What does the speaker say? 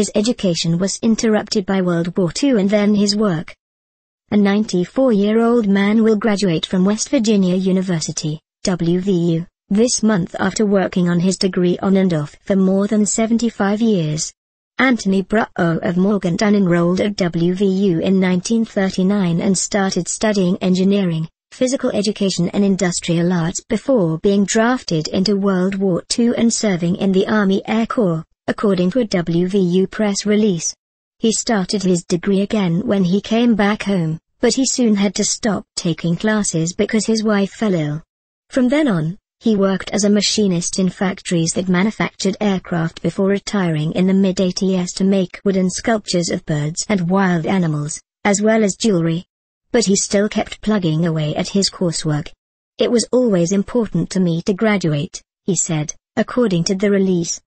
His education was interrupted by World War II and then his work. A 94-year-old man will graduate from West Virginia University, WVU, this month after working on his degree on and off for more than 75 years. Anthony Brough of Morgantown enrolled at WVU in 1939 and started studying engineering, physical education and industrial arts before being drafted into World War II and serving in the Army Air Corps according to a WVU press release. He started his degree again when he came back home, but he soon had to stop taking classes because his wife fell ill. From then on, he worked as a machinist in factories that manufactured aircraft before retiring in the mid-80s to make wooden sculptures of birds and wild animals, as well as jewelry. But he still kept plugging away at his coursework. It was always important to me to graduate, he said, according to the release.